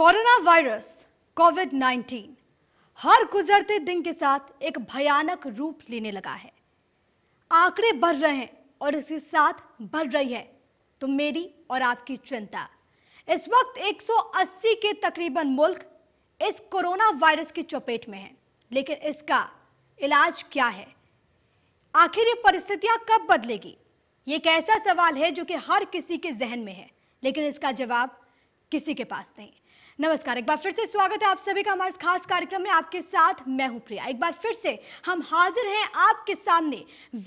corona virus Covid 19 हर गुजरते दिन के साथ एक भयानक रूप लेने लगा है आंकड़े बढ़ रहे हैं और इसके साथ बढ़ रही है तो मेरी और आपकी चिंता इस वक्त 180 के तकरीबन मुल्क इस कोरोना वायरस की चपेट में है लेकिन इसका इलाज क्या है आखिर ये परिस्थितियां कब बदलेगी ये एक ऐसा सवाल है जो कि हर किसी के जहन में है लेकिन इसका जवाब किसी के पास नहीं नमस्कार एक बार फिर से स्वागत है आप सभी का हमारे खास कार्यक्रम में आपके साथ मैं हूं प्रिया एक बार फिर से हम हाजिर हैं आपके सामने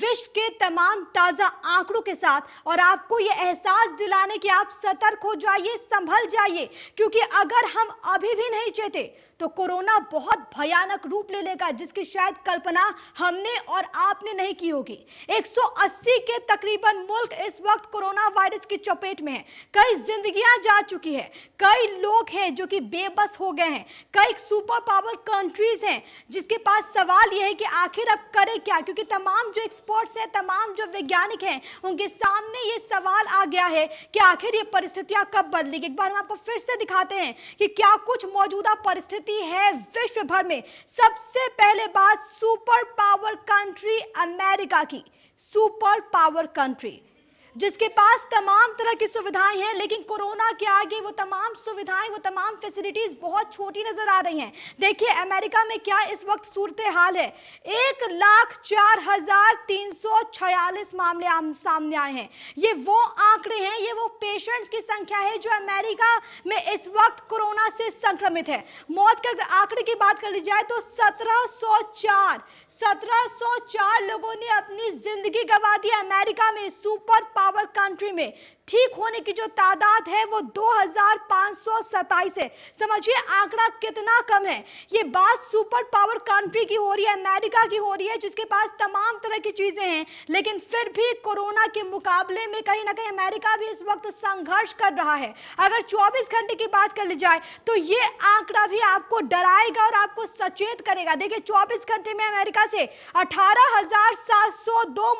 विश्व के तमाम ताज़ा आंकड़ों के साथ और आपको ये एहसास दिलाने कि आप सतर्क हो जाइए संभल जाइए क्योंकि अगर हम अभी भी नहीं चेते तो कोरोना बहुत भयानक रूप ले लेगा जिसकी शायद कल्पना हमने और आपने नहीं की होगी 180 के तकरीबन मुल्क इस वक्त कोरोना वायरस की चपेट में है कई जिंदगियां जा चुकी है कई लोग हैं जो कि बेबस हो गए हैं कई सुपर पावर कंट्रीज हैं जिसके पास सवाल यह है कि आखिर अब करें क्या क्योंकि तमाम जो एक्सपर्ट्स हैं तमाम जो वैज्ञानिक हैं उनके सामने ये सवाल आ गया है कि आखिर ये परिस्थितियां कब बदलेगी एक बार हम आपको फिर से दिखाते हैं कि क्या कुछ मौजूदा परिस्थिति स्थिति है विश्व भर में सबसे पहले बात सुपर पावर कंट्री अमेरिका की सुपर पावर कंट्री जिसके पास तमाम तरह की सुविधाएं हैं लेकिन कोरोना के आगे वो तमाम सुविधाएं वो तमाम फैसिलिटीज़ बहुत छोटी नज़र आ रही हैं देखिए अमेरिका में क्या इस वक्त सूरत हाल है एक लाख चार हज़ार तीन सौ छियालीस मामले सामने आए हैं ये वो आंकड़े हैं ये वो पेशेंट्स की संख्या है जो अमेरिका में इस वक्त कोरोना से संक्रमित है मौत के आंकड़े की बात कर ली जाए तो सत्रह सत्रह सौ चार सौ चार लोगों ने अपनी जिंदगी गंवा दी अमेरिका में सुपर पावर कंट्री में ठीक होने की जो तादाद है वो दो है समझिए आंकड़ा कितना कम है ये बात सुपर पावर कंट्री की हो रही है अमेरिका की हो रही है जिसके पास तमाम तरह की चीज़ें हैं लेकिन फिर भी कोरोना के मुकाबले में कहीं ना कहीं अमेरिका भी इस वक्त संघर्ष कर रहा है अगर 24 घंटे की बात कर ली जाए तो ये आंकड़ा भी आपको डराएगा और आपको सचेत करेगा देखिए चौबीस घंटे में अमेरिका से अठारह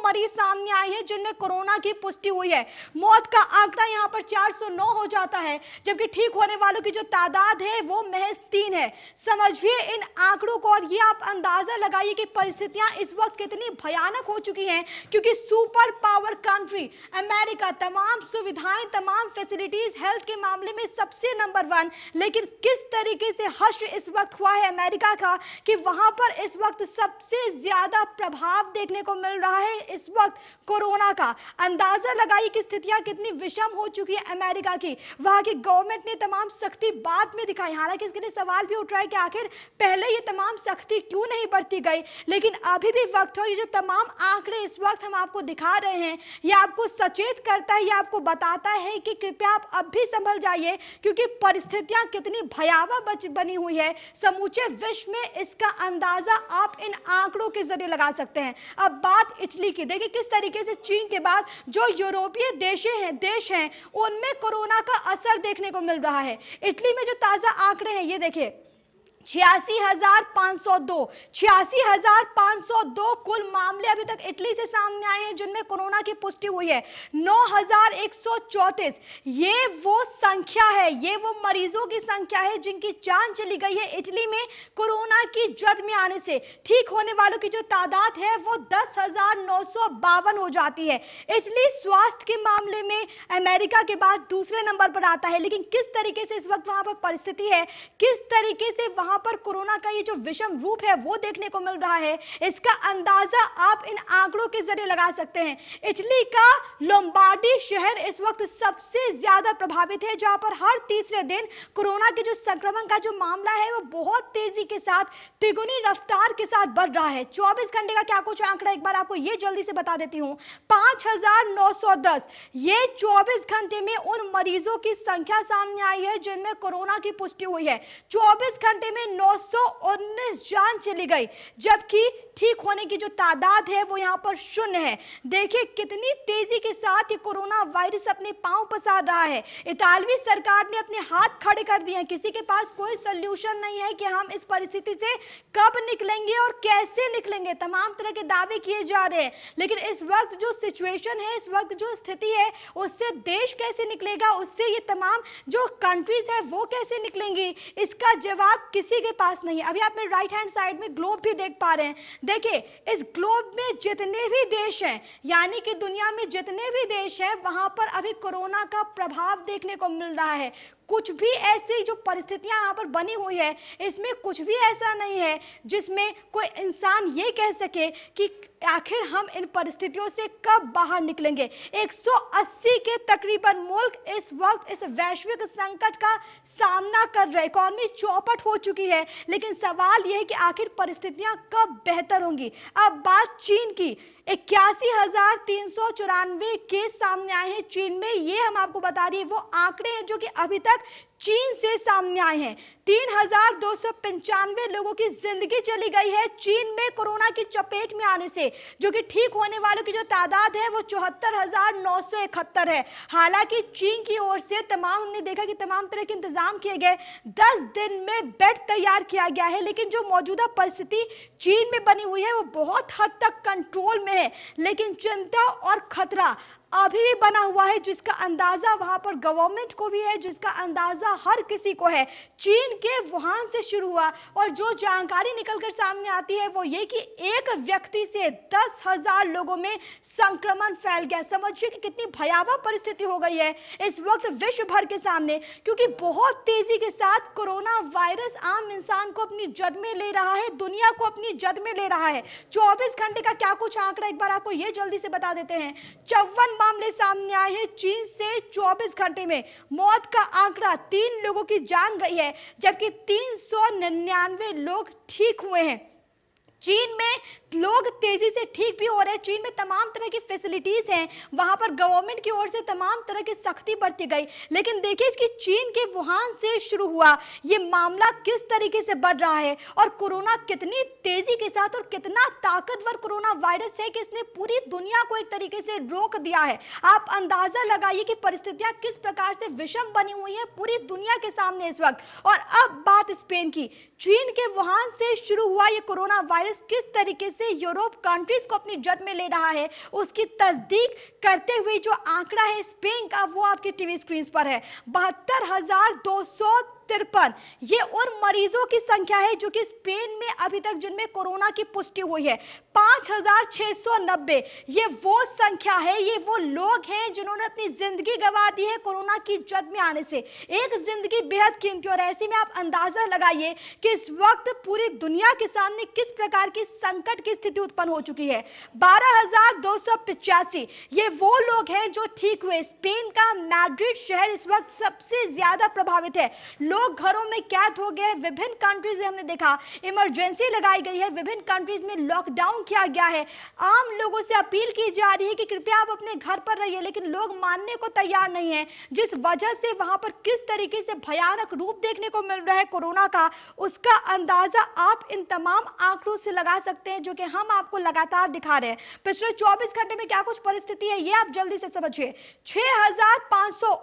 मरीज सामने आए हैं जिनमें कोरोना की पुष्टि हुई है मौत का आंकड़ा यहाँ पर 409 हो जाता है जबकि ठीक होने वालों की जो तादाद है वो महज तीन है समझिए इन आंकड़ों को और ये आप अंदाज़ा लगाइए कि परिस्थितियां इस वक्त कितनी भयानक हो चुकी हैं क्योंकि सुपर पावर कंट्री अमेरिका तमाम सुविधाएं तमाम फैसिलिटीज़ हेल्थ के मामले में सबसे नंबर वन लेकिन किस तरीके से हश्र इस वक्त हुआ है अमेरिका का कि वहां पर इस वक्त सबसे ज़्यादा प्रभाव देखने को मिल रहा है इस वक्त कोरोना का अंदाज़ा लगाइए कि स्थितियां कितनी कितनी विषम हो चुकी है अमेरिका की वहाँ की गवर्नमेंट ने तमाम सख्ती बाद में दिखाई हालांकि इसके लिए सवाल भी उठ रहा है कि आखिर पहले ये तमाम सख्ती क्यों नहीं बढ़ती गई लेकिन अभी भी वक्त और ये जो तमाम आंकड़े इस वक्त हम आपको दिखा रहे हैं ये आपको सचेत करता है ये आपको बताता है कि कृपया आप अब भी संभल जाइए क्योंकि परिस्थितियाँ कितनी भयावह बनी हुई है समूचे विश्व में इसका अंदाजा आप इन आंकड़ों के जरिए लगा सकते हैं अब बात इटली की देखिए किस तरीके से चीन के बाद जो यूरोपीय देशें हैं देश हैं उनमें कोरोना का असर देखने को मिल रहा है इटली में जो ताज़ा आंकड़े हैं ये देखिए छियासी हजार पाँच सौ दो छियासी हजार पाँच सौ दो कुल मामले अभी तक इटली से सामने आए हैं जिनमें कोरोना की पुष्टि हुई है नौ हजार एक सौ चौंतीस ये वो संख्या है ये वो मरीजों की संख्या है जिनकी जान चली गई है इटली में कोरोना की जद में आने से ठीक होने वालों की जो तादाद है वो दस हजार नौ सौ बावन हो जाती है इटली स्वास्थ्य के मामले में अमेरिका के बाद दूसरे नंबर पर आता है लेकिन किस तरीके से इस वक्त वहां पर परिस्थिति है किस तरीके से वहां वहां पर कोरोना का ये जो विषम रूप है वो देखने को मिल रहा है इसका अंदाजा आप इन आंकड़ों के जरिए लगा सकते हैं इटली का लोम्बार्डी शहर इस वक्त सबसे ज्यादा प्रभावित है जहां पर हर तीसरे दिन कोरोना के जो संक्रमण का जो मामला है वो बहुत तेजी के साथ तिगुनी रफ्तार के साथ बढ़ रहा है चौबीस घंटे का क्या कुछ आंकड़ा एक बार आपको ये जल्दी से बता देती हूँ पांच ये चौबीस घंटे में उन मरीजों की संख्या सामने आई है जिनमें कोरोना की पुष्टि हुई है चौबीस घंटे में में 919 जान चली गई जबकि ठीक होने की जो तादाद है वो यहाँ पर शून्य है देखिए कितनी तेजी के साथ ये कोरोना वायरस अपने पांव पसार रहा है इतालवी सरकार ने अपने हाथ खड़े कर दिए हैं किसी के पास कोई सोल्यूशन नहीं है कि हम इस परिस्थिति से कब निकलेंगे और कैसे निकलेंगे तमाम तरह के दावे किए जा रहे हैं लेकिन इस वक्त जो सिचुएशन है इस वक्त जो स्थिति है उससे देश कैसे निकलेगा उससे ये तमाम जो कंट्रीज है वो कैसे निकलेंगी इसका जवाब किसी किसी के पास नहीं है अभी आप मेरे राइट हैंड साइड में ग्लोब भी देख पा रहे हैं देखिए इस ग्लोब में जितने भी देश हैं यानी कि दुनिया में जितने भी देश हैं वहाँ पर अभी कोरोना का प्रभाव देखने को मिल रहा है कुछ भी ऐसी जो परिस्थितियां यहाँ पर बनी हुई है इसमें कुछ भी ऐसा नहीं है जिसमें कोई इंसान ये कह सके कि आखिर हम इन परिस्थितियों से कब बाहर निकलेंगे 180 के तकरीबन मुल्क इस वक्त इस वैश्विक संकट का सामना कर रहे इकॉनमी चौपट हो चुकी है लेकिन सवाल यह है कि आखिर परिस्थितियां कब बेहतर होंगी अब बात चीन की इक्यासी हजार तीन सौ चौरानवे केस सामने आए हैं चीन में ये हम आपको बता रही है वो आंकड़े हैं जो कि अभी तक चीन से सामने आए हैं तीन हजार दो सौ पंचानवे लोगों की जिंदगी चली गई है चीन में कोरोना की चपेट में आने से जो कि ठीक होने वालों की जो तादाद है वो चौहत्तर हजार नौ सौ इकहत्तर है हालांकि चीन की ओर से तमाम हमने देखा कि तमाम तरह के इंतजाम किए गए दस दिन में बेड तैयार किया गया है लेकिन जो मौजूदा परिस्थिति चीन में बनी हुई है वो बहुत हद तक कंट्रोल में है लेकिन चिंता और खतरा अभी भी बना हुआ है जिसका अंदाज़ा वहां पर गवर्नमेंट को भी है जिसका अंदाज़ा हर किसी को है चीन के वुहान से शुरू हुआ और जो जानकारी निकलकर सामने आती है वो ये कि एक व्यक्ति से दस हज़ार लोगों में संक्रमण फैल गया समझिए कि कितनी भयावह परिस्थिति हो गई है इस वक्त विश्व भर के सामने क्योंकि बहुत तेजी के साथ कोरोना वायरस आम इंसान को अपनी जद में ले रहा है दुनिया को अपनी जद में ले रहा है चौबीस घंटे का क्या कुछ आंकड़ा एक बार आपको ये जल्दी से बता देते हैं चौवन मामले सामने आए हैं चीन से 24 घंटे में मौत का आंकड़ा तीन लोगों की जान गई है जबकि तीन लोग ठीक हुए हैं चीन में लोग तेजी से ठीक भी हो रहे हैं चीन में तमाम तरह की फैसिलिटीज हैं वहां पर गवर्नमेंट की ओर से तमाम तरह की सख्ती बढ़ती गई लेकिन देखिए कि चीन के वुहान से शुरू हुआ ये मामला किस तरीके से बढ़ रहा है और कोरोना कितनी तेजी के साथ और कितना ताकतवर कोरोना वायरस है कि इसने पूरी दुनिया को एक तरीके से रोक दिया है आप अंदाजा लगाइए कि परिस्थितियां किस प्रकार से विषम बनी हुई है पूरी दुनिया के सामने इस वक्त और अब बात स्पेन की चीन के वुहान से शुरू हुआ ये कोरोना वायरस किस तरीके से से यूरोप कंट्रीज को अपनी जद में ले रहा है उसकी तस्दीक करते हुए जो आंकड़ा है स्पेन का वो आपके टीवी स्क्रीन पर है बहत्तर हजार दो सौ तिरपन ये उन मरीजों की संख्या है जो कि स्पेन में अभी तक जिनमें कोरोना की पुष्टि हुई है नब्बे ये वो संख्या है ये वो लोग हैं जिन्होंने अपनी जिंदगी गंवा दी है कोरोना की जद में आने से एक जिंदगी बेहद कीमती और ऐसे में आप अंदाजा लगाइए कि इस वक्त पूरी दुनिया के सामने किस प्रकार की संकट की स्थिति उत्पन्न हो चुकी है बारह ये वो लोग हैं जो ठीक हुए स्पेन का मैड्रिड शहर इस वक्त सबसे ज्यादा प्रभावित है लोग घरों में कैद हो गए विभिन्न कंट्रीज में हमने देखा इमरजेंसी लगाई गई है विभिन्न कंट्रीज में लॉकडाउन किया गया है आम लोगों से अपील की जा रही है कि कृपया आप अपने घर पर रहिए लेकिन लोग मानने को तैयार नहीं है जिस वजह से वहां पर किस तरीके से भयानक रूप देखने को मिल रहा है कोरोना का उसका अंदाजा आप इन तमाम आंकड़ों से लगा सकते हैं जो कि हम आपको लगातार दिखा रहे हैं पिछले चौबीस घंटे में क्या कुछ परिस्थिति है यह आप जल्दी से समझिए छह हजार पांच सौ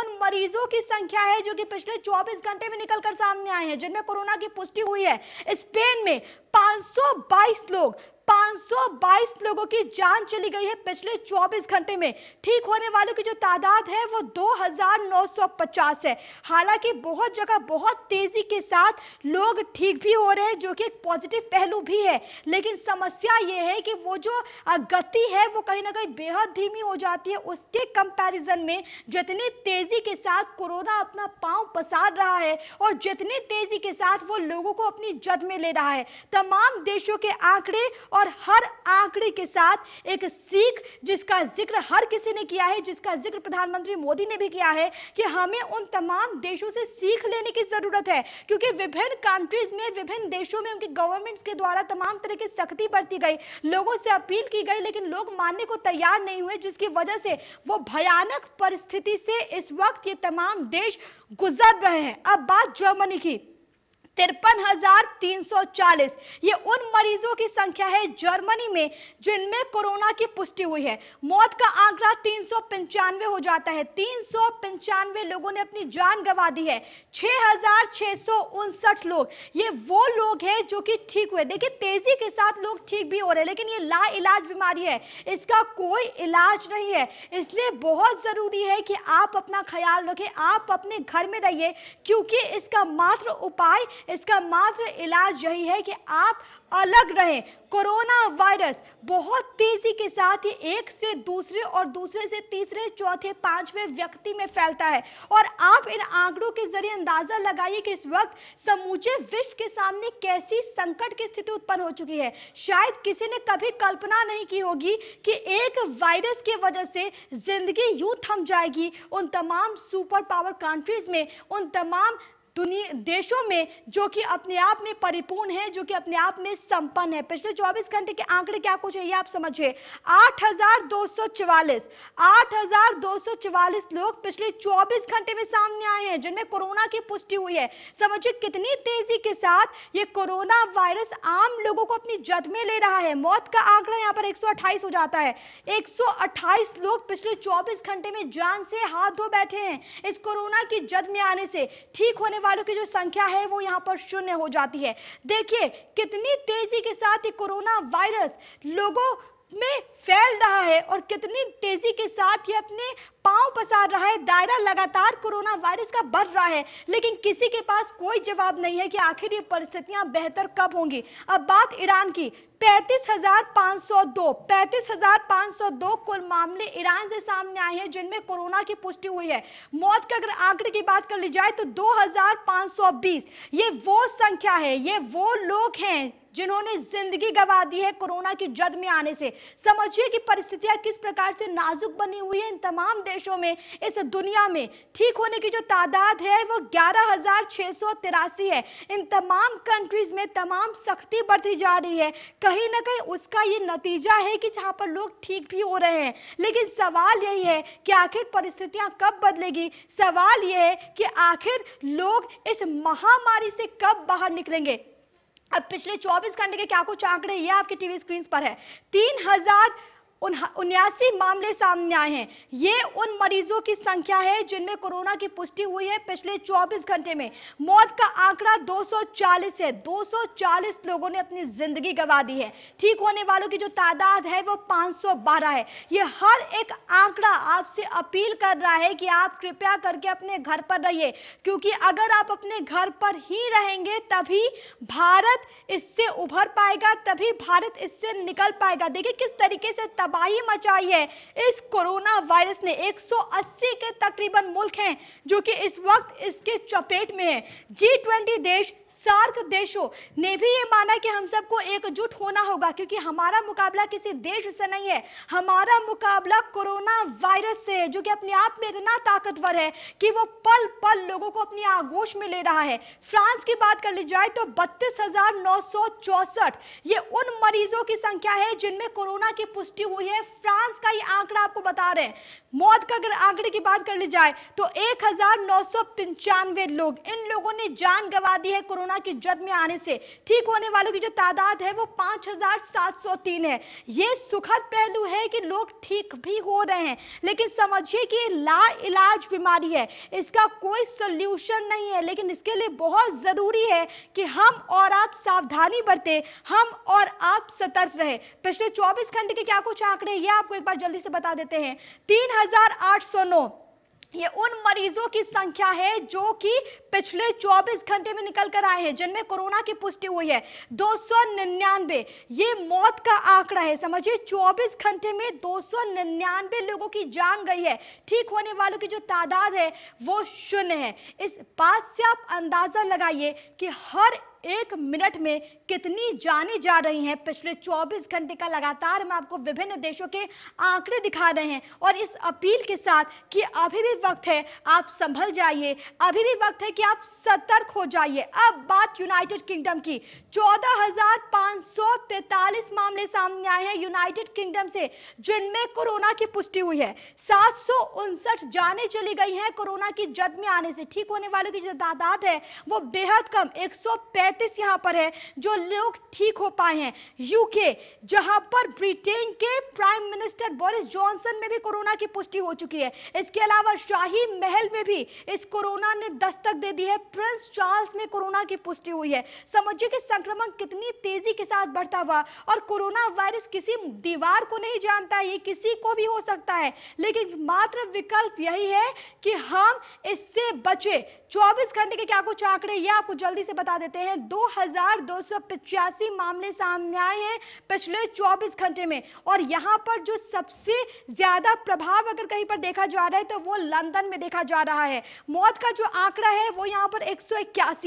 उन मरीजों की संख्या है जो कि पिछले 24 घंटे में निकलकर सामने आए हैं जिनमें कोरोना की पुष्टि हुई है स्पेन में 522 लोग 522 लोगों की जान चली गई है पिछले 24 घंटे में ठीक होने वालों की जो तादाद है वो 2950 है हालांकि बहुत जगह बहुत तेजी के साथ लोग ठीक भी हो रहे हैं जो कि एक पॉजिटिव पहलू भी है लेकिन समस्या ये है कि वो जो गति है वो कहीं ना कहीं बेहद धीमी हो जाती है उसके कंपेरिजन में जितनी तेजी के साथ कोरोना अपना पाँव पसार रहा है और जितनी तेजी के साथ वो लोगों को अपनी जद में ले रहा है तमाम देशों के आंकड़े और और हर आंकड़े के साथ एक सीख जिसका जिक्र हर किसी ने किया है जिसका जिक्र प्रधानमंत्री मोदी ने भी किया है कि हमें उन तमाम देशों से सीख लेने की ज़रूरत है क्योंकि विभिन्न कंट्रीज में विभिन्न देशों में उनकी गवर्नमेंट्स के द्वारा तमाम तरह की सख्ती बरती गई लोगों से अपील की गई लेकिन लोग मानने को तैयार नहीं हुए जिसकी वजह से वो भयानक परिस्थिति से इस वक्त ये तमाम देश गुजर रहे हैं अब बात जर्मनी की तिरपन हजार तीन सौ चालीस ये उन मरीजों की संख्या है जर्मनी में जिनमें कोरोना की पुष्टि हुई है मौत का आंकड़ा तीन सौ पंचानवे हो जाता है तीन सौ पंचानवे लोगों ने अपनी जान गंवा दी है छह हजार छह सौ उनसठ लोग ये वो लोग हैं जो कि ठीक हुए देखिए तेजी के साथ लोग ठीक भी हो रहे हैं लेकिन ये ला इलाज बीमारी है इसका कोई इलाज नहीं है इसलिए बहुत ज़रूरी है कि आप अपना ख्याल रखें आप अपने घर में रहिए क्योंकि इसका मात्र उपाय इसका मात्र इलाज यही है कि आप अलग रहें कोरोना वायरस बहुत तेजी के साथ ही एक से दूसरे और दूसरे से तीसरे चौथे पांचवें व्यक्ति में फैलता है और आप इन आंकड़ों के जरिए अंदाजा लगाइए कि इस वक्त समूचे विश्व के सामने कैसी संकट की स्थिति उत्पन्न हो चुकी है शायद किसी ने कभी कल्पना नहीं की होगी कि एक वायरस की वजह से जिंदगी यूं थम जाएगी उन तमाम सुपर पावर कंट्रीज में उन तमाम देशों में जो कि अपने आप में परिपूर्ण है जो कि अपने आप में संपन्न है पिछले 24 घंटे के आंकड़े क्या कुछ है ये आप समझिए सौ चवालीस लोग पिछले 24 घंटे में सामने आए हैं जिनमें कोरोना की पुष्टि हुई है समझिए कितनी तेजी के साथ ये कोरोना वायरस आम लोगों को अपनी जद में ले रहा है मौत का आंकड़ा यहाँ पर एक हो जाता है एक लोग पिछले चौबीस घंटे में जान से हाथ धो बैठे हैं इस कोरोना की जद में आने से ठीक होने वालों की जो संख्या है वो यहाँ पर शून्य हो जाती है देखिए कितनी तेजी के साथ ये कोरोना वायरस लोगों में फैल रहा है और कितनी तेजी के साथ ये अपने पांव पसार रहा है दायरा लगातार कोरोना वायरस का बढ़ रहा है लेकिन किसी के पास कोई जवाब नहीं है कि आखिर ये परिस्थितियां बेहतर कब होंगी अब बात ईरान की 35,502 35,502 कुल मामले ईरान से सामने आए हैं जिनमें कोरोना की पुष्टि हुई है मौत का अगर आंकड़े की बात कर ली जाए तो 2,520 ये वो संख्या है ये वो लोग हैं जिन्होंने जिंदगी गंवा दी है कोरोना की जद में आने से समझिए कि परिस्थितियां किस प्रकार से नाजुक बनी हुई है इन तमाम देशों में इस दुनिया में ठीक होने की जो तादाद है वो ग्यारह है इन तमाम कंट्रीज में तमाम सख्ती बरती जा रही है कहीं ना कहीं उसका ये नतीजा है कि जहाँ पर लोग ठीक भी हो रहे हैं लेकिन सवाल यही है कि आखिर परिस्थितियाँ कब बदलेगी सवाल ये है कि आखिर लोग इस महामारी से कब बाहर निकलेंगे अब पिछले 24 घंटे के क्या कुछ आंकड़े ये आपके टीवी स्क्रीन पर है तीन हजार उन्यासी मामले सामने आए हैं ये उन मरीजों की संख्या है जिनमें कोरोना की पुष्टि हुई है पिछले 24 घंटे में मौत का आंकड़ा 240 है 240 लोगों ने अपनी जिंदगी गवा दी है ठीक होने वालों की जो तादाद है वो 512 है ये हर एक आंकड़ा आपसे अपील कर रहा है कि आप कृपया करके अपने घर पर रहिए क्योंकि अगर आप अपने घर पर ही रहेंगे तभी भारत इससे उभर पाएगा तभी भारत इससे निकल पाएगा देखिए किस तरीके से तब तबाही मचाई है इस कोरोना वायरस ने 180 के तकरीबन मुल्क हैं जो कि इस वक्त इसके चपेट में है जी ट्वेंटी देश सार्क देशों ने भी ये माना कि हम सबको एकजुट होना होगा क्योंकि हमारा मुकाबला किसी देश से नहीं है हमारा मुकाबला कोरोना वायरस से है जो कि अपने आप में इतना ताकतवर है कि वो पल पल लोगों को अपनी आगोश में ले रहा है फ्रांस की बात कर ली जाए तो बत्तीस ये उन मरीजों की संख्या है जिनमें कोरोना की पुष्टि हुई है फ्रांस का ये आंकड़ा आपको बता रहे हैं मौत का अगर आंकड़े की बात कर ली जाए तो एक लोग इन लोगों ने जान गंवा दी है कोरोना कोरोना की जद में आने से ठीक होने वालों की जो तादाद है वो 5,703 है ये सुखद पहलू है कि लोग ठीक भी हो रहे हैं लेकिन समझिए कि ला इलाज बीमारी है इसका कोई सोल्यूशन नहीं है लेकिन इसके लिए बहुत ज़रूरी है कि हम और आप सावधानी बरते हम और आप सतर्क रहे पिछले 24 घंटे के क्या कुछ आंकड़े ये आपको एक बार जल्दी से बता देते हैं 3,809 ये उन मरीजों की संख्या है जो कि पिछले 24 घंटे में निकल कर आए हैं जिनमें कोरोना की पुष्टि हुई है दो सौ ये मौत का आंकड़ा है समझिए 24 घंटे में दो सौ लोगों की जान गई है ठीक होने वालों की जो तादाद है वो शून्य है इस बात से आप अंदाजा लगाइए कि हर एक मिनट में कितनी जानी जा रही हैं पिछले 24 घंटे का लगातार हम आपको विभिन्न देशों के आंकड़े दिखा रहे हैं और इस अपील के साथ कि अभी भी वक्त है आप संभल जाइए अभी भी वक्त है कि आप सतर्क हो जाइए अब बात यूनाइटेड किंगडम की चौदह मामले सामने आए हैं यूनाइटेड किंगडम से जिनमें कोरोना की पुष्टि हुई है सात जाने चली गई हैं कोरोना की जद में आने से ठीक होने वालों की जो तादाद है वो बेहद कम एक पैंतीस यहाँ पर है जो लोग ठीक हो पाए हैं यूके जहाँ पर ब्रिटेन के प्राइम मिनिस्टर बोरिस जॉनसन में भी कोरोना की पुष्टि हो चुकी है इसके अलावा शाही महल में भी इस कोरोना ने दस्तक दे दी है प्रिंस चार्ल्स में कोरोना की पुष्टि हुई है समझिए कि संक्रमण कितनी तेजी के साथ बढ़ता हुआ और कोरोना वायरस किसी दीवार को नहीं जानता ये किसी को भी हो सकता है लेकिन मात्र विकल्प यही है कि हम इससे बचे 24 घंटे के क्या कुछ आंकड़े ये आपको जल्दी से बता देते हैं दो मामले सामने आए हैं पिछले 24 घंटे में और यहाँ पर जो सबसे ज्यादा प्रभाव अगर कहीं पर देखा जा रहा है तो वो लंदन में देखा जा रहा है मौत का जो आंकड़ा है वो यहाँ पर एक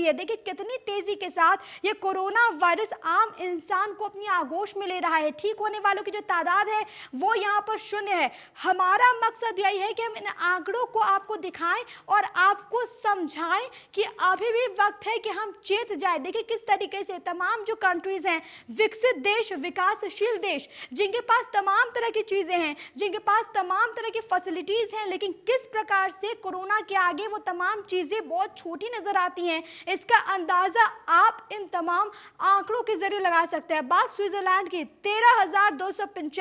है देखिए कितनी तेजी के साथ ये कोरोना वायरस आम इंसान को अपनी आगोश में ले रहा है ठीक होने वालों की जो तादाद है वो यहाँ पर शून्य है हमारा मकसद यही है कि हम इन आंकड़ों को आपको दिखाएं और आपको समझ समझाएं कि अभी भी वक्त है कि हम चेत जाए देखिए किस तरीके से तमाम जो कंट्रीज हैं विकसित देश विकासशील देश जिनके पास तमाम तरह की चीज़ें हैं जिनके पास तमाम तरह की फैसिलिटीज़ हैं लेकिन किस प्रकार से कोरोना के आगे वो तमाम चीज़ें बहुत छोटी नज़र आती हैं इसका अंदाज़ा आप इन तमाम आंकड़ों के जरिए लगा सकते हैं बात स्विट्ज़रलैंड की तेरह हज़ार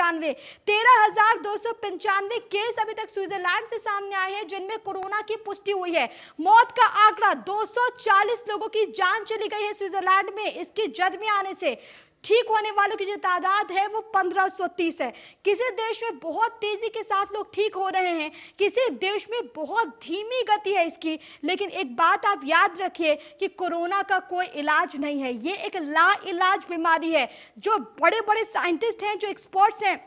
केस अभी तक स्विट्ज़रलैंड से सामने आए हैं जिनमें कोरोना की पुष्टि हुई है मौत का का आंकड़ा 240 लोगों की जान चली गई है स्विट्जरलैंड में इसकी जद में आने से ठीक होने वालों की जो तादाद है वो 1530 है किसी देश में बहुत तेज़ी के साथ लोग ठीक हो रहे हैं किसी देश में बहुत धीमी गति है इसकी लेकिन एक बात आप याद रखिए कि कोरोना का कोई इलाज नहीं है ये एक ला इलाज बीमारी है जो बड़े बड़े साइंटिस्ट हैं जो एक्सपर्ट्स हैं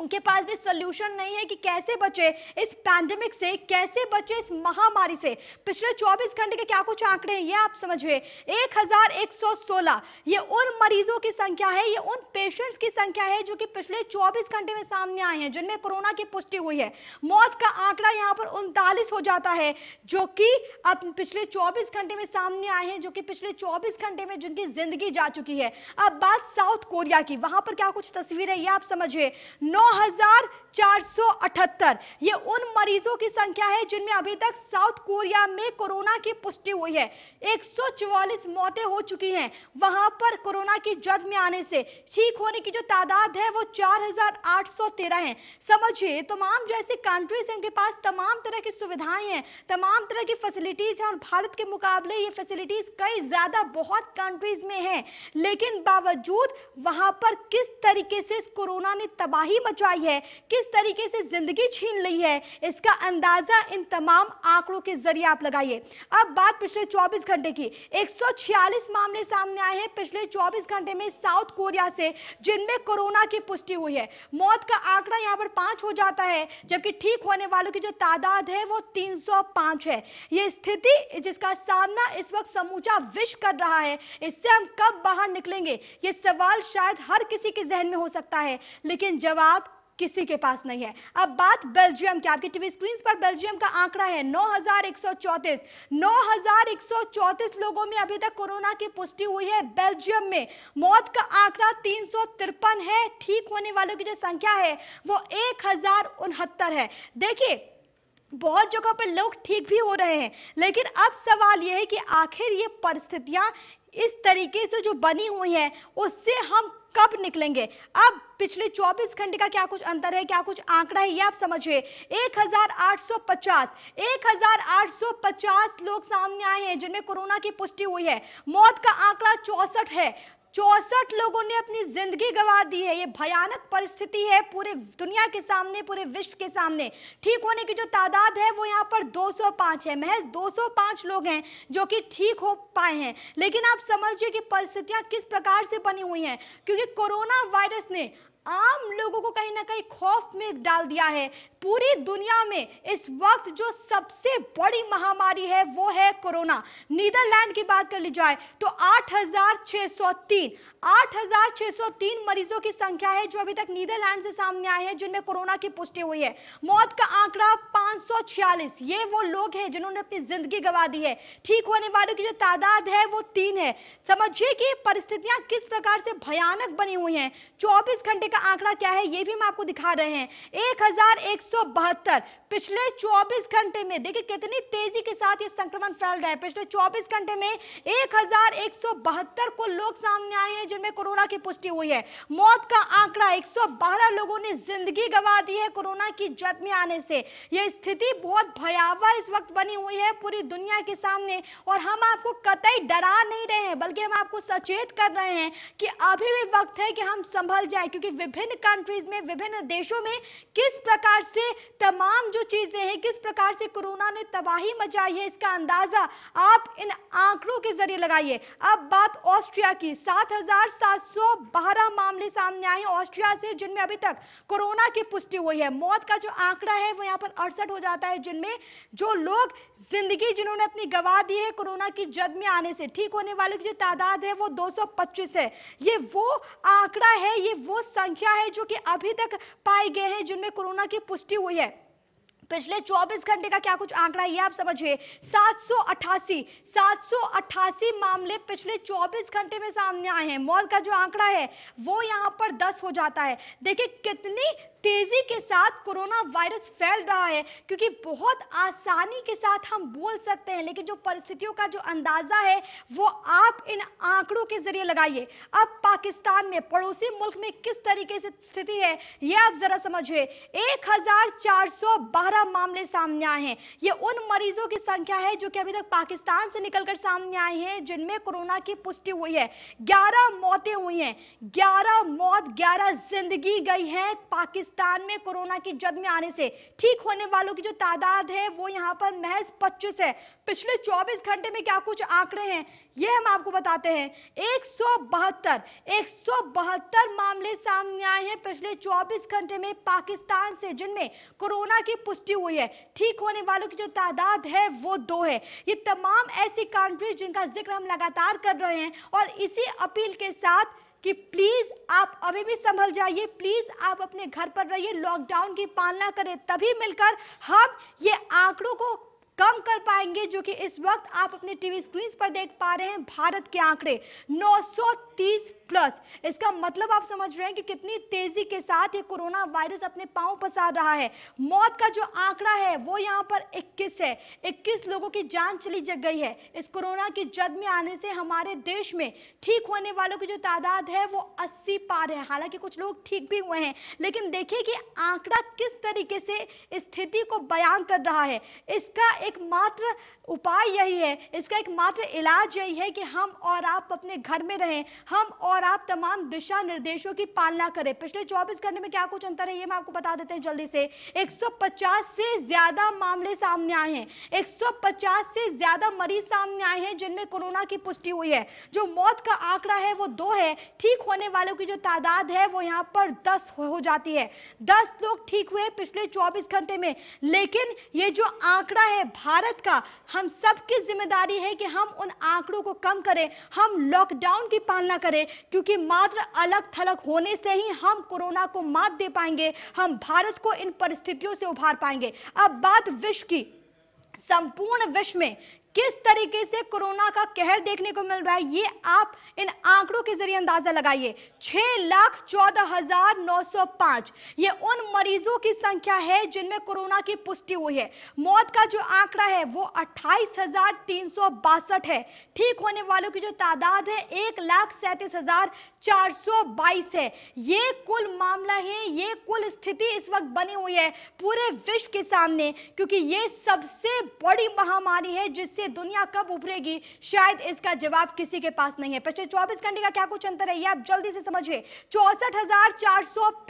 उनके पास भी सोल्यूशन नहीं है कि कैसे बचे इस पैंडेमिक से कैसे बचे इस महामारी से पिछले 24 घंटे के क्या कुछ आंकड़े हैं ये आप समझिए 1116 ये उन मरीजों की संख्या है ये उन पेशेंट्स की संख्या है जो कि पिछले 24 घंटे में सामने आए हैं जिनमें कोरोना की पुष्टि हुई है मौत का आंकड़ा यहाँ पर उनतालीस हो जाता है जो कि अब पिछले चौबीस घंटे में सामने आए हैं जो कि पिछले चौबीस घंटे में जिनकी जिंदगी जा चुकी है अब बात साउथ कोरिया की वहां पर क्या कुछ तस्वीर है ये आप समझिए नौ 9478 ये उन मरीजों की संख्या है जिनमें अभी तक साउथ कोरिया में कोरोना की पुष्टि हुई है 144 मौतें हो चुकी हैं वहां पर कोरोना की जद में आने से ठीक होने की जो तादाद है वो 4813 है समझिए तमाम जैसे कंट्रीज हैं उनके पास तमाम तरह की सुविधाएं हैं तमाम तरह की फैसिलिटीज हैं और भारत के मुकाबले ये फैसिलिटीज कई ज़्यादा बहुत कंट्रीज में है लेकिन बावजूद वहां पर किस तरीके से कोरोना ने तबाही मच मचाई है किस तरीके से ज़िंदगी छीन ली है इसका अंदाज़ा इन तमाम आंकड़ों के ज़रिए आप लगाइए अब बात पिछले 24 घंटे की 146 मामले सामने आए हैं पिछले 24 घंटे में साउथ कोरिया से जिनमें कोरोना की पुष्टि हुई है मौत का आंकड़ा यहाँ पर पांच हो जाता है जबकि ठीक होने वालों की जो तादाद है वो 305 है ये स्थिति जिसका सामना इस वक्त समूचा विश्व कर रहा है इससे हम कब बाहर निकलेंगे ये सवाल शायद हर किसी के जहन में हो सकता है लेकिन जवाब किसी के पास नहीं है अब बात बेल्जियम की आपकी टीवी स्क्रीन पर बेल्जियम का आंकड़ा है 9134 9134 लोगों में अभी तक कोरोना की पुष्टि हुई है बेल्जियम में मौत का आंकड़ा तीन है ठीक होने वालों की जो संख्या है वो एक है देखिए बहुत जगह पर लोग ठीक भी हो रहे हैं लेकिन अब सवाल यह है कि आखिर ये परिस्थितियां इस तरीके से जो बनी हुई है उससे हम कब निकलेंगे अब पिछले 24 घंटे का क्या कुछ अंतर है क्या कुछ आंकड़ा है ये आप समझिए 1850 1850 लोग सामने आए हैं जिनमें कोरोना की पुष्टि हुई है मौत का आंकड़ा चौसठ है चौसठ लोगों ने अपनी जिंदगी गंवा दी है ये भयानक परिस्थिति है पूरे दुनिया के सामने पूरे विश्व के सामने ठीक होने की जो तादाद है वो यहाँ पर 205 है महज 205 लोग हैं जो कि ठीक हो पाए हैं लेकिन आप समझिए कि परिस्थितियाँ किस प्रकार से बनी हुई हैं क्योंकि कोरोना वायरस ने आम लोगों को कहीं ना कहीं खौफ में डाल दिया है पूरी दुनिया में इस वक्त जो सबसे बड़ी महामारी है वो है कोरोना नीदरलैंड की बात कर ली जाए तो 8,603 8,603 मरीजों की संख्या है जो अभी तक नीदरलैंड से सामने आए हैं जिनमें कोरोना की पुष्टि हुई है मौत का आंकड़ा 546 ये वो लोग हैं जिन्होंने अपनी जिंदगी गवा दी है ठीक होने वालों की जो तादाद है वो तीन है समझिए कि परिस्थितियां किस प्रकार से भयानक बनी हुई हैं 24 घंटे का आंकड़ा क्या है ये भी हम आपको दिखा रहे हैं एक पिछले 24 घंटे में देखिए कितनी तेजी के साथ ये संक्रमण फैल रहा है पिछले 24 घंटे में एक को लोग सामने आए हैं जिनमें कोरोना की पुष्टि हुई है मौत का आंकड़ा 112 लोगों ने जिंदगी गवा दी है कोरोना की जद में आने से ये स्थिति बहुत भयावह इस वक्त बनी हुई है पूरी दुनिया के सामने और हम आपको कतई डरा नहीं रहे हैं बल्कि हम आपको सचेत कर रहे हैं कि अभी भी वक्त है कि हम संभल जाए क्योंकि विभिन्न कंट्रीज में विभिन्न देशों में किस प्रकार से ये तमाम जो चीज़ें हैं किस प्रकार से कोरोना ने तबाही मचाई है इसका अंदाज़ा आप इन आंकड़ों के जरिए लगाइए अब बात ऑस्ट्रिया की सात हजार सात सौ बारह मामले सामने आए ऑस्ट्रिया से जिनमें अभी तक कोरोना की पुष्टि हुई है मौत का जो आंकड़ा है वो यहाँ पर अड़सठ हो जाता है जिनमें जो लोग जिंदगी जिन्होंने अपनी गंवा दी है कोरोना की जद में आने से ठीक होने वालों की जो तादाद है वो दो है ये वो आंकड़ा है ये वो संख्या है जो कि अभी तक पाए गए हैं जिनमें कोरोना की पुष्टि पुष्टि हुई है पिछले 24 घंटे का क्या कुछ आंकड़ा ये आप समझिए 788 788 मामले पिछले 24 घंटे में सामने आए हैं मौत का जो आंकड़ा है वो यहाँ पर 10 हो जाता है देखिए कितनी तेजी के साथ कोरोना वायरस फैल रहा है क्योंकि बहुत आसानी के साथ हम बोल सकते हैं लेकिन जो परिस्थितियों का जो अंदाज़ा है वो आप इन आंकड़ों के जरिए लगाइए अब पाकिस्तान में पड़ोसी मुल्क में किस तरीके से स्थिति है ये आप ज़रा समझिए एक मामले सामने आए हैं ये उन मरीजों की संख्या है जो कि अभी तक पाकिस्तान से निकलकर सामने आए हैं जिनमें कोरोना की पुष्टि हुई है ग्यारह मौतें हुई हैं ग्यारह मौत ग्यारह जिंदगी गई है पाकिस्तान पाकिस्तान में कोरोना की जद में आने से ठीक होने वालों की जो तादाद है वो यहाँ पर महज पच्चीस है पिछले चौबीस घंटे में क्या कुछ आंकड़े हैं ये हम आपको बताते हैं एक सौ बहत्तर एक सौ बहत्तर मामले सामने आए हैं पिछले 24 घंटे में पाकिस्तान से जिनमें कोरोना की पुष्टि हुई है ठीक होने वालों की जो तादाद है वो दो है ये तमाम ऐसी कंट्रीज जिनका जिक्र हम लगातार कर रहे हैं और इसी अपील के साथ कि प्लीज़ आप अभी भी संभल जाइए प्लीज़ आप अपने घर पर रहिए लॉकडाउन की पालना करें तभी मिलकर हम ये आंकड़ों को कम कर पाएंगे जो कि इस वक्त आप अपने टीवी स्क्रीन पर देख पा रहे हैं भारत के आंकड़े 930 प्लस इसका मतलब आप समझ रहे हैं कि कितनी तेजी के साथ ये कोरोना वायरस अपने पांव पसार रहा है मौत का जो आंकड़ा है वो यहाँ पर 21 है 21 लोगों की जान चली जग गई है इस कोरोना की जद में आने से हमारे देश में ठीक होने वालों की जो तादाद है वो 80 पार है हालांकि कुछ लोग ठीक भी हुए हैं लेकिन देखिए कि आंकड़ा किस तरीके से स्थिति को बयान कर रहा है इसका एकमात्र उपाय यही है इसका एक मात्र इलाज यही है कि हम और आप अपने घर में रहें हम और आप तमाम दिशा निर्देशों की पालना करें पिछले 24 घंटे में क्या कुछ अंतर है ये मैं आपको बता देते हैं जल्दी से 150 से ज़्यादा मामले सामने आए हैं 150 से ज़्यादा मरीज सामने आए हैं जिनमें कोरोना की पुष्टि हुई है जो मौत का आंकड़ा है वो दो है ठीक होने वालों की जो तादाद है वो यहाँ पर दस हो जाती है दस लोग ठीक हुए पिछले चौबीस घंटे में लेकिन ये जो आंकड़ा है भारत का हम सबकी जिम्मेदारी है कि हम उन आंकड़ों को कम करें हम लॉकडाउन की पालना करें क्योंकि मात्र अलग थलग होने से ही हम कोरोना को मात दे पाएंगे हम भारत को इन परिस्थितियों से उभार पाएंगे अब बात विश्व की संपूर्ण विश्व में किस तरीके से कोरोना का कहर देखने को मिल रहा है ये आप इन आंकड़ों के जरिए अंदाजा लगाइए छह लाख चौदह हजार नौ सौ पांच ये उन मरीजों की संख्या है जिनमें कोरोना की पुष्टि हुई है मौत का जो आंकड़ा है वो अट्ठाईस हजार तीन सौ बासठ है ठीक होने वालों की जो तादाद है एक लाख सैंतीस हजार चार सौ बाईस है ये कुल मामला है ये कुल स्थिति इस वक्त बनी हुई है पूरे विश्व के सामने क्योंकि ये सबसे बड़ी महामारी है जिससे से दुनिया कब उभरेगी शायद इसका जवाब किसी के पास नहीं है पिछले 24 घंटे का क्या कुछ अंतर है ये आप जल्दी से समझिए चौसठ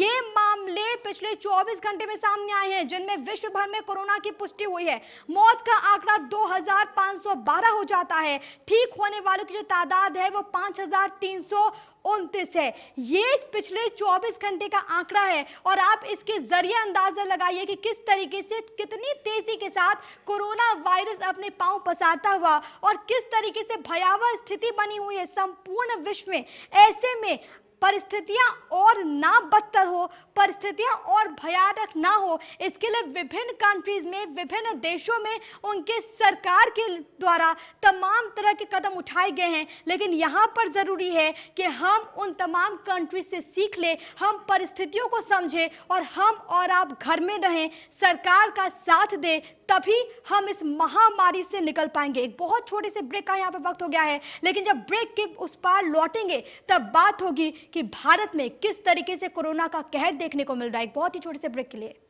ये मामले पिछले 24 घंटे में सामने आए हैं जिनमें विश्व भर में कोरोना की पुष्टि हुई है मौत का आंकड़ा 2512 हो जाता है ठीक होने वालों की जो तादाद है वो 5300 उनतीस है ये पिछले 24 घंटे का आंकड़ा है और आप इसके जरिए अंदाजा लगाइए कि किस तरीके से कितनी तेजी के साथ कोरोना वायरस अपने पांव पसारता हुआ और किस तरीके से भयावह स्थिति बनी हुई है संपूर्ण विश्व में ऐसे में परिस्थितियां और ना बदतर हो परिस्थितियां और भयानक ना हो इसके लिए विभिन्न कंट्रीज में विभिन्न देशों में उनके सरकार के द्वारा तमाम तरह के कदम उठाए गए हैं लेकिन यहाँ पर ज़रूरी है कि हम उन तमाम कंट्रीज से सीख लें हम परिस्थितियों को समझें और हम और आप घर में रहें सरकार का साथ दें तभी हम इस महामारी से निकल पाएंगे एक बहुत छोटे से ब्रेक का यहाँ पर वक्त हो गया है लेकिन जब ब्रेक के उस पार लौटेंगे तब बात होगी कि भारत में किस तरीके से कोरोना का कहर देख देखने को मिल रहा है एक बहुत ही छोटे से ब्रेक के लिए